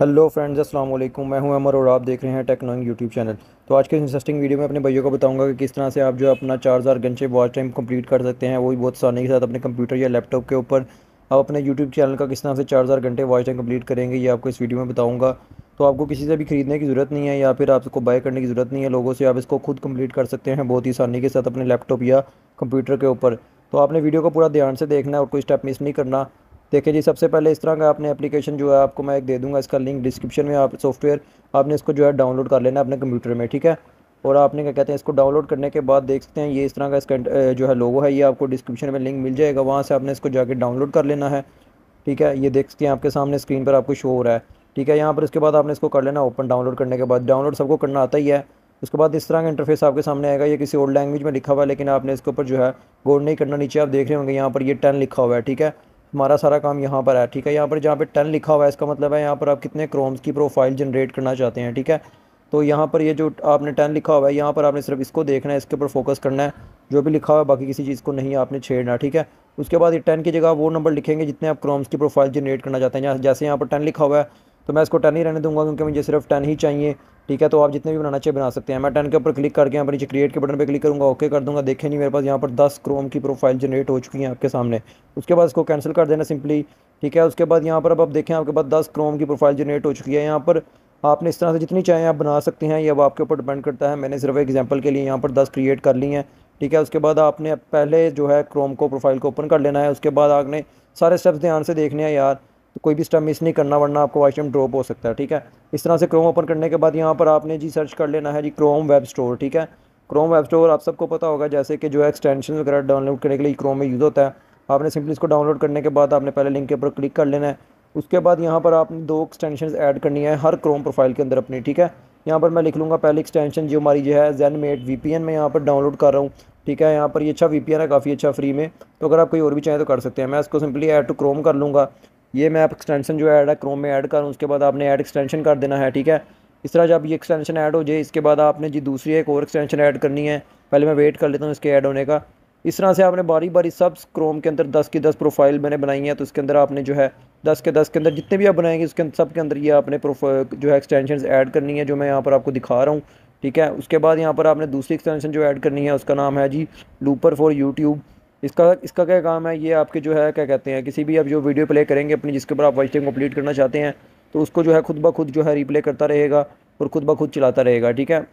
Hello friends अस्सलाम वालेकुम मैं हूं अमर और आप देख रहे हैं टेक्नोइंग यूट्यूब चैनल तो आज के इंटरेस्टिंग वीडियो में अपने भाइयों को बताऊंगा कि किस तरह से आप जो अपना चार हज़ार घंटे वॉच टाइम कंप्लीट कर सकते हैं वो भी बहुत आसानी के साथ अपने कंप्यूटर या लैपटॉप के ऊपर आप अपने यूट्यूब चैनल का किस तरह से चार हज़ार घंटे वॉच टाइम कंप्लीट करेंगे ये आपको इस वीडियो में बताऊँगा तो आपको किसी से भी खरीदने की ज़रूरत नहीं है या फिर आपको बाय करने की ज़रूरत नहीं है लोगों से आप इसको खुद कम्प्लीट कर सकते हैं बहुत ही आसानी के साथ अपने लैपटॉप या कंप्यूटर के ऊपर तो आपने वीडियो को पूरा ध्यान से देखना है और कोई स्टेप मिस नहीं करना देखिए जी सबसे पहले इस तरह का आपने एप्लीकेशन जो है आपको मैं एक दे दूंगा इसका लिंक डिस्क्रिप्शन में आप सॉफ्टवेयर आपने इसको जो है डाउनलोड कर लेना अपने कंप्यूटर में ठीक है और आपने क्या कहते हैं इसको डाउनलोड करने के बाद देख सकते हैं ये इस तरह का इसका जो है लोगो है ये आपको डिस्क्रिप्शन में लिंक मिल जाएगा वहाँ से आपने इसको जाके डाउनलोड कर लेना है ठीक है ये देख सकते हैं आपके सामने स्क्रीन पर आपको शो हो रहा है ठीक है यहाँ पर इसके बाद आपने इसको कर लेना ओपन डाउनलोड करने के बाद डाउनलोड सबको करना आता ही है उसके बाद इस तरह का इंटरफेस आपके सामने आएगा ये किसी ओल्ड लैंग्वेज में लिखा हुआ है लेकिन आपने इसके ऊपर जो है गौर नहीं करना नीचे आप देख रहे होंगे यहाँ पर ये टेन लिखा हुआ है ठीक है हमारा सारा काम यहाँ पर है ठीक है यहाँ पर जहाँ पे टेन लिखा हुआ है इसका मतलब है यहाँ पर आप कितने क्रोम्स की प्रोफाइल जनरेट करना चाहते हैं ठीक है तो यहाँ पर ये जो आपने टेन लिखा हुआ है यहाँ पर आपने सिर्फ इसको देखना है इसके ऊपर फोकस करना है जो भी लिखा हुआ है बाकी किसी चीज़ को नहीं आपने छेड़ना ठीक है उसके बाद ये टेन की जगह वो नंबर लिखेंगे जितने आप क्रोम्स की प्रोफाइल जनरेट करना चाहते हैं जैसे यहाँ पर टेन लिखा हुआ है तो मैं इसको टेन ही रहने दूंगा क्योंकि मुझे सिर्फ टेन ही चाहिए ठीक है तो आप जितने भी बनाना चाहिए बना सकते हैं मैं टेन के ऊपर क्लिक करके यहाँ पर नीचे क्रिएट के बटन पर क्लिक करूँगा ओके कर दूँगा देखें नहीं मेरे पास यहाँ पर दस क्रोम की प्रोफाइल जनरेट हो चुकी है आपके सामने उसके बाद इसको कैंसिल कर देना सिंपली ठीक है उसके बाद यहाँ पर अब आप देखें आपके पास दस क्रोम की प्रोफाइल जनरेट हो चुकी है यहाँ पर आपने इस तरह से जितनी चाहें आप बना सकते हैं ये अब आपके ऊपर डिपेंड करता है मैंने सिर्फ एग्जाम्पल के लिए यहाँ पर दस क्रिएट कर ली हैं ठीक है उसके बाद आपने पहले जो है क्रोम को प्रोफाइल को ओपन कर लेना है उसके बाद आपने सारे स्टेप्स ध्यान से देखने हैं यार तो कोई भी स्टेप मिस नहीं करना वरना आपको वाइशम ड्रॉप हो सकता है ठीक है इस तरह से क्रोम ओपन करने के बाद यहाँ पर आपने जी सर्च कर लेना है जी क्रोम वेब स्टोर ठीक है क्रोम वेब स्टोर आप सबको पता होगा जैसे कि जो है एक्सटेंशन वगैरह डाउनलोड करने के लिए क्रोम में यूज़ होता है आपने सिंपली इसको डाउनलोड करने के बाद आपने पहले लिंक के ऊपर क्लिक कर लेना है उसके बाद यहाँ पर आपने दो एक्सटेंशन ऐड करनी है हर क्रोम प्रोफाइल के अंदर अपनी ठीक है यहाँ पर मैं लिख लूँगा पहले एक्सटेंशन जो हमारी जो है जेन मेट वी मैं यहाँ पर डाउनलोड कर रहा हूँ ठीक है यहाँ पर ये अच्छा वी है काफ़ी अच्छा फ्री में तो अगर आप कोई और भी चाहें तो कर सकते हैं मैं इसको सिंपली ऐड टू क्रोम कर लूँगा ये मैं आप एक्सटेंशन जो ऐड है क्रोम में ऐड करूँ उसके बाद आपने ऐड एक्सटेंशन कर देना है ठीक है इस तरह जब ये एक्सटेंशन ऐड हो जाए इसके बाद आपने जी दूसरी एक और एक्सटेंशन ऐड करनी है पहले मैं वेट कर लेता हूँ इसके ऐड होने का इस तरह से आपने बारी बारी सब क्रोम के अंदर दस की दस प्रोफाइल मैंने बनाई है तो इसके अंदर आपने जो है दस के दस के अंदर जितने भी आप बनाएंगे उसके सब के अंदर ये आपने जो है एक्सटेंशन ऐड करनी है जो मैं यहाँ पर आपको दिखा रहा हूँ ठीक है उसके बाद यहाँ पर आपने दूसरी एक्सटेंशन जो ऐड करनी है उसका नाम है जी लूपर फॉर यूट्यूब इसका इसका क्या काम है ये आपके जो है क्या कहते हैं किसी भी आप जो वीडियो प्ले करेंगे अपनी जिसके ऊपर आप वॉइस टाइम कम्प्लीट करना चाहते हैं तो उसको जो है खुद ब खुद जो है रिप्ले करता रहेगा और खुद ब खुद चलाता रहेगा ठीक है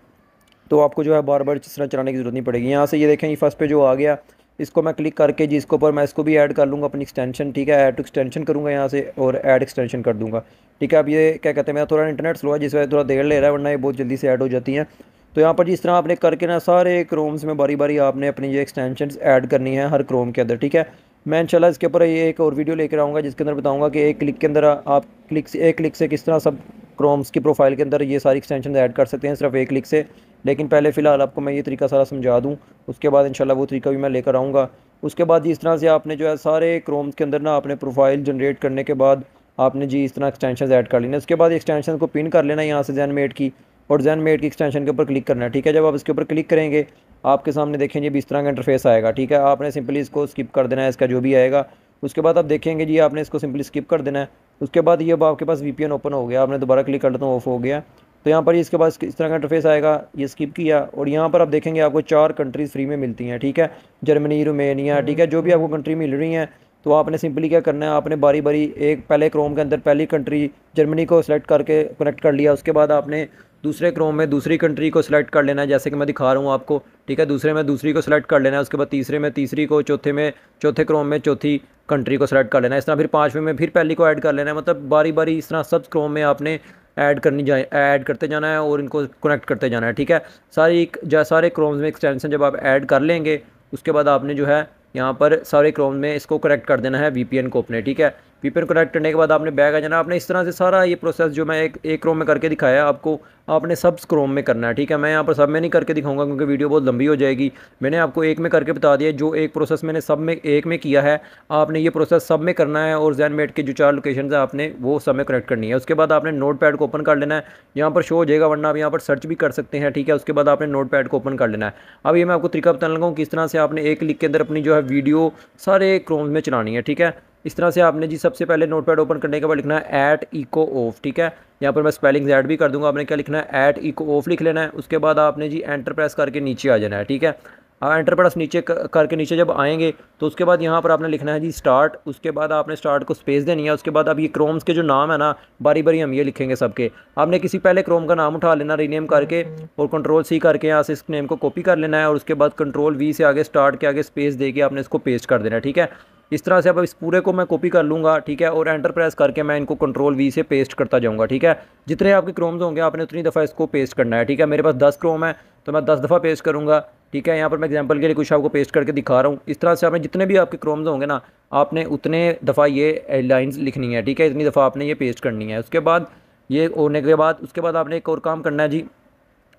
तो आपको जो है बार बार इस तरह चलाने की ज़रूरत नहीं पड़ेगी यहाँ से ये देखें ये फर्स्ट पे जो आ गया इसको मैं क्लिक करके जी इसके ऊपर मैं इसको भी ऐड कर लूँगा अपनी एक्सटेंशन ठीक है ऐड एक्सटेंशन करूँगा यहाँ से और ऐड एक्सटेंशन कर दूँगा ठीक है अब ये क्या कहते हैं मेरा थोड़ा इंटरनेट स्लो है जिस वजह थोड़ा देर ले रहा है वरना ये बहुत जल्दी से ऐड हो जाती हैं तो यहाँ पर जिस तरह आपने करके ना सारे क्रोम्स में बारी बारी आपने अपनी ये एक्सटेंशन ऐड करनी है हर क्रोम के अंदर ठीक है मैं इंशाल्लाह इसके ऊपर ये एक और वीडियो लेकर आऊँगा जिसके अंदर बताऊँगा कि एक क्लिक के अंदर आप क्लिक से एक क्लिक से किस तरह सब क्रोम्स की प्रोफाइल के अंदर ये सारी एक्सटेंशन ऐड कर सकते हैं सिर्फ एक क्लिक से लेकिन पहले फ़िलहाल आपको मैं ये तरीका सारा समझा दूँ उसके बाद इनशाला वो तरीका भी मैं लेकर आऊँगा उसके बाद जिस तरह से आपने जो है सारे क्रोम्स के अंदर ना अपने प्रोफाइल जनरेट करने के बाद आपने जी इस तरह एक्सटेंशन ऐड कर लेना उसके बाद एक्सटेंशन को पिन कर लेना यहाँ से जैन मेड की और जैन मेड की एक्सटेंशन के ऊपर क्लिक करना है ठीक है जब आप इसके ऊपर क्लिक करेंगे आपके सामने देखेंगे भी इस तरह का इंटरफेस आएगा ठीक है आपने सिंपली इसको स्किप कर देना है इसका जो भी आएगा उसके बाद आप देखेंगे जी आपने इसको सिंपली स्किप कर देना है उसके बाद ये अब आपके पास वी ओपन हो गया आपने दोबारा क्लिक कर लेता हूँ ऑफ हो गया तो यहाँ पर इसके पास इस तरह का इंटरफेस आएगा ये स्किप किया और यहाँ पर आप देखेंगे आपको चार कंट्रीज़ फ्री में मिलती हैं ठीक है जर्मनी हम्म। रोमेनिया ठीक है जो भी आपको कंट्री मिल रही हैं तो आपने सिंपली क्या करना है आपने बारी बारी एक पहले क्रोम के अंदर पहली कंट्री जर्मनी को सिलेक्ट करके कनेक्ट कर लिया उसके बाद आपने दूसरे क्रोम में दूसरी कंट्री को सिलेक्ट कर लेना है जैसे कि मैं दिखा रहा हूँ आपको ठीक है दूसरे में दूसरी को सिलेक्ट कर लेना है उसके बाद तीसरे में तीसरी को चौथे में चौथे क्रोम में चौथी कंट्री को सिलेक्ट कर लेना है इस तरह फिर पाँचवें में फिर पहली को ऐड कर लेना है मतलब बारी बारी इस तरह सब क्रोम में आपने ऐड करनी जाए ऐड करते जाना है और इनको कनेक्ट करते जाना है ठीक है सारी सारे क्रोम्स में एक्सटेंशन जब आप ऐड कर लेंगे उसके बाद आपने जो है यहाँ पर सारे क्रोम में इसको करेक्ट कर देना है वी को अपने ठीक है वीपीएन कनेक्ट करने के बाद आपने बैग आ जाना आपने इस तरह से सारा ये प्रोसेस जो मैं एक एक क्रोम में करके दिखाया है आपको आपने सब क्रोम में करना है ठीक है मैं यहाँ पर सब में नहीं करके दिखाऊंगा क्योंकि वीडियो बहुत लंबी हो जाएगी मैंने आपको एक में करके बता दिया जो एक प्रोसेस मैंने सब में एक में किया है आपने ये प्रोसेस सब में करना है और जैन मेट के जो चार लोकेशन है आपने वो सब में कनेक्ट करनी है उसके बाद आपने नोट पैड को ओपन कर लेना है यहाँ पर शो हो जाएगा वरना आप यहाँ पर सर्च भी कर सकते हैं ठीक है उसके बाद आपने नोट पैड को ओपन कर लेना है अब ये मैं आपको तरीका बताने लगा हूँ किस तरह से आपने एक क्लिक के अंदर अपनी जो है वीडियो सारे क्रोम में चलानी है ठीक है इस तरह से आपने जी सबसे पहले नोट पैड ओपन करने के बाद लिखना है ऐट इको ऑफ ठीक है यहाँ पर मैं स्पेलिंग ऐड भी कर दूंगा आपने क्या लिखना है ऐट इको ऑफ लिख लेना है उसके बाद आपने जी एंटर प्रेस करके नीचे आ जाना है ठीक है एंटर प्रेस नीचे करके नीचे जब आएंगे तो उसके बाद यहाँ पर आपने लिखना है जी स्टार्ट उसके बाद आपने स्टार्ट को स्पेस देनी है उसके बाद अब ये क्रोम्स के जो नाम है ना बारी बारी हम ये लिखेंगे सबके आपने किसी पहले क्रोम का नाम उठा लेना रीनेम करके और कंट्रोल सी करके यहाँ से इस नेम को कॉपी कर लेना है और उसके बाद कंट्रोल वी से आगे स्टार्ट के आगे स्पेस दे के आपने इसको पेस्ट कर देना है ठीक है इस तरह से अब इस पूरे को मैं कॉपी कर लूँगा ठीक है और एंटर प्रेस करके मैं इनको कंट्रोल वी से पेस्ट करता जाऊँगा ठीक है जितने आपके क्रोम्स होंगे आपने उतनी दफ़ा इसको पेस्ट करना है ठीक है मेरे पास दस क्रोम है तो मैं दस दफ़ा पेस्ट करूँगा ठीक है यहाँ पर मैं एग्जाम्पल के लिए कुछ आपको पेस्ट करके दिखा रहा हूँ इस तरह से आपने जितने भी आपके क्रोम्स होंगे ना आपने उतने दफ़ा ये लाइन्स लिखनी है ठीक है इतनी दफ़ा आपने ये पेस्ट करनी है उसके बाद ये होने के बाद उसके बाद आपने एक और काम करना है जी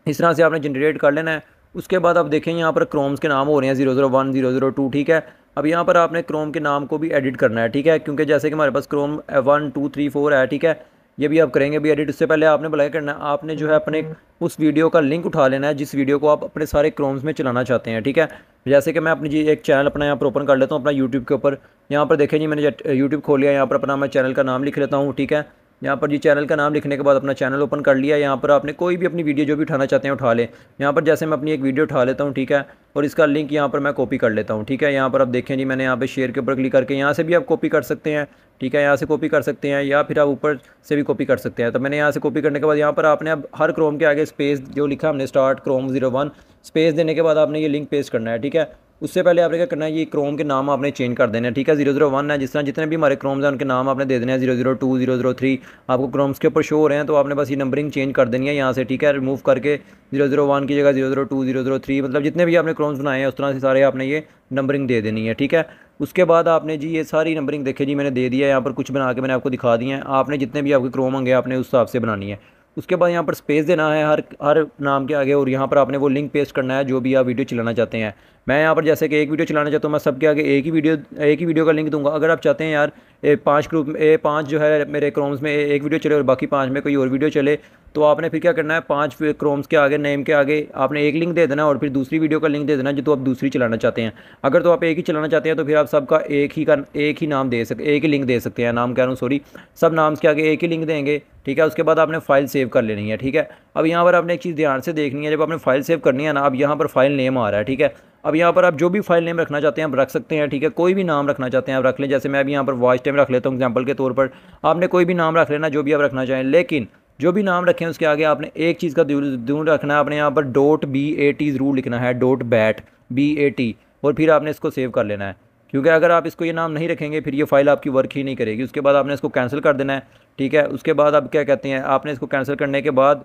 इस तरह से आपने जनरेट कर लेना है उसके बाद आप देखें यहाँ पर क्रोम्स के नाम हो रहे हैं zero zero one zero zero two ठीक है अब यहाँ पर आपने क्रोम के नाम को भी एडिट करना है ठीक है क्योंकि जैसे कि हमारे पास Chrome one two three four है ठीक है ये भी आप करेंगे भी एडिट उससे पहले आपने बुलाया करना है आपने जो है अपने हम्म। उस वीडियो का लिंक उठा लेना है जिस वीडियो को आप अपने सारे क्रोम्स में चलाना चाहते हैं ठीक है जैसे कि मैं अपनी जी एक चैनल अपना यहाँ पर ओपन कर लेता हूँ अपना यूट्यूब के ऊपर यहाँ पर देखें जी मैंने यूट्यूब खोल लिया यहाँ पर अपना मैं चैनल का नाम लिख लेता हूँ ठीक है यहाँ पर जी चैनल का नाम लिखने के बाद अपना चैनल ओपन कर लिया यहाँ पर आपने कोई भी अपनी वीडियो जो भी उठाना चाहते हैं उठा लें यहाँ पर जैसे मैं अपनी एक वीडियो उठा लेता हूँ ठीक है और इसका लिंक यहाँ पर मैं कॉपी कर लेता हूँ ठीक है यहाँ पर आप देखें जी मैंने यहाँ पर शेयर के ऊपर क्लिक करके यहाँ से भी आप कॉपी कर सकते हैं ठीक है यहाँ से कॉपी कर सकते हैं या फिर आप ऊपर से भी कॉपी कर सकते हैं तो मैंने यहाँ से कॉपी करने के बाद यहाँ पर आपने अब हर क्रोम के आगे स्पेस जो लिखा हमने start Chrome zero one space देने के बाद आपने ये लिंक पेस्ट करना है ठीक है उससे पहले आपने क्या करना है ये क्रोम के नाम आपने चेंज कर देने हैं ठीक है जीरो जीरो वन है जिस तरह जितने भी हमारे क्रोम्स हैं उनके नाम आपने दे देने हैं zero zero two zero zero three आपको क्रोम्स के ऊपर शो हो रहे हैं तो आपने बस ये नंबरिंग चेंज कर देनी है यहाँ से ठीक है रिमूव करके जीरो जीरो वन की जगह zero zero two zero zero three मतलब जितने भी आपने क्रोम्स बनाए हैं उस तरह से सारे आपने ये नंबरिंग दे देनी है ठीक है उसके बाद आपने जी ये सारी नंबरिंग देखे जी मैंने दे दिया है यहाँ पर कुछ बना के मैंने आपको दिखा दिया है आपने जितने भी आपके क्रोम होंगे आपने उस हिसाब से बनानी है उसके बाद यहाँ पर स्पेस देना है हर हर नाम के आगे और यहाँ पर आपने वो लिंक पेस्ट करना है जो भी आप वीडियो चलाना चाहते हैं मैं यहाँ पर जैसे कि एक वीडियो चलाना चाहता हूँ मैं सबके आगे एक ही वीडियो एक ही वीडियो का लिंक दूंगा अगर आप चाहते हैं यार ए पाँच ग्रुप ए पाँच जो है मेरे क्रोम्स में एक वीडियो चले और बाकी पाँच में कोई और वीडियो चले तो आपने फिर क्या करना है पाँच क्रोम्स के आगे नेम के आगे आपने एक लिंक दे देना और फिर दूसरी वीडियो का लिंक दे देना जो तो आप दूसरी चलाना चाहते हैं अगर तो आप एक ही चलाना चाहते हैं तो फिर आप सबका एक ही का एक ही नाम दे सकते एक ही लिंक दे सकते हैं नाम कह रहा हूँ सॉरी सब नाम्स के आगे एक ही लिंक देंगे ठीक है उसके बाद आपने फाइल सेव कर लेनी है ठीक है अब यहाँ पर आपने एक चीज़ ध्यान से देखनी है जब आपने फाइल सेव करनी है ना अब यहाँ पर फाइल नेम आ रहा है ठीक है अब यहाँ पर आप जो भी फाइल नेम रखना चाहते हैं आप रख सकते हैं ठीक है कोई भी नाम रखना चाहते हैं आप रख लें जैसे मैं अभी यहाँ पर वॉइस टाइम रख लेता हूँ एग्जाम्पल के तौर पर आपने कोई भी नाम रख लेना जो भी आप रखना चाहें लेकिन जो भी नाम रखें उसके आगे आपने एक चीज़ का ध्यान रखना है आपने यहाँ पर डोट बी ए टी ज़रूर लिखना है dot bat B A T और फिर आपने इसको सेव कर लेना है क्योंकि अगर आप इसको ये नाम नहीं रखेंगे फिर ये फाइल आपकी वर्क ही नहीं करेगी उसके बाद आपने इसको कैंसिल कर देना है ठीक है उसके बाद आप क्या कहते हैं आपने इसको कैंसिल करने के बाद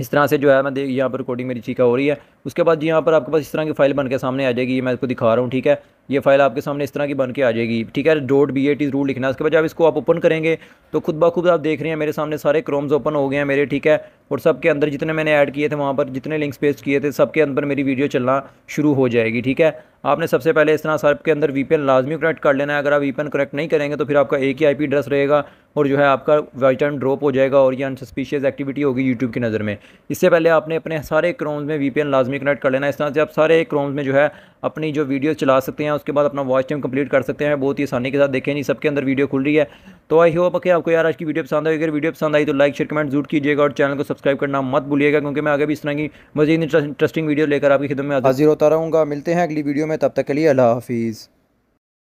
इस तरह से जो है मैं देख यहाँ पर रिकॉर्डिंग मेरी चीखा हो रही है उसके बाद यहाँ पर आपके पास इस तरह की फाइल बन के सामने आ जाएगी मैं इसको दिखा रहा हूँ ठीक है ये फाइल आपके सामने इस तरह की बन के आ जाएगी ठीक है dot B A T rule लिखना है उसके बाद जब इसको आप ओपन करेंगे तो खुद ब खुद आप देख रहे हैं मेरे सामने सारे क्रोम्स ओपन हो गए हैं मेरे ठीक है और सब के अंदर जितने मैंने ऐड किए थे वहाँ पर जितने लिंक्स पेस्ट किए थे सबके अंदर मेरी वीडियो चलना शुरू हो जाएगी ठीक है आपने सबसे पहले इस तरह सर्प के अंदर वी लाजमी कनेक्ट कर लेना है अगर आप वी कनेक्ट नहीं करेंगे तो फिर आपका एक ही आई एड्रेस रहेगा और जो है आपका टाइम ड्रॉप हो जाएगा और ये अनसस्पिशियस एक्टिविटी होगी यूट्यूब की नज़र में इससे पहले आपने अपने सारे क्रोम्स में वी पी लाजमी कनेक्ट कर लेना है इस तरह से आप सारे क्रोम्स में जो है अपनी जो वीडियो चला सकते हैं उसके बाद अपना वॉच टाइम कंप्लीट कर सकते हैं बहुत ही आसानी के साथ देखें जी सबके अंदर वीडियो खुल रही है तो आई होप कि आपको यार आज की वीडियो पसंद आई अगर वीडियो पसंद आई तो लाइक शेयर कमेंट जरूर कीजिएगा और चैनल को सब्सक्राइब करना मत भूलिएगा क्योंकि मैं आगे भी इस तरह की मजीद इंटरेस्टिंग वीडियो लेकर आपकी खिदमत में हाजिर होता रहूँगा मिलते हैं अगली वीडियो में तब तक के लिए अल्लाह हाफिज़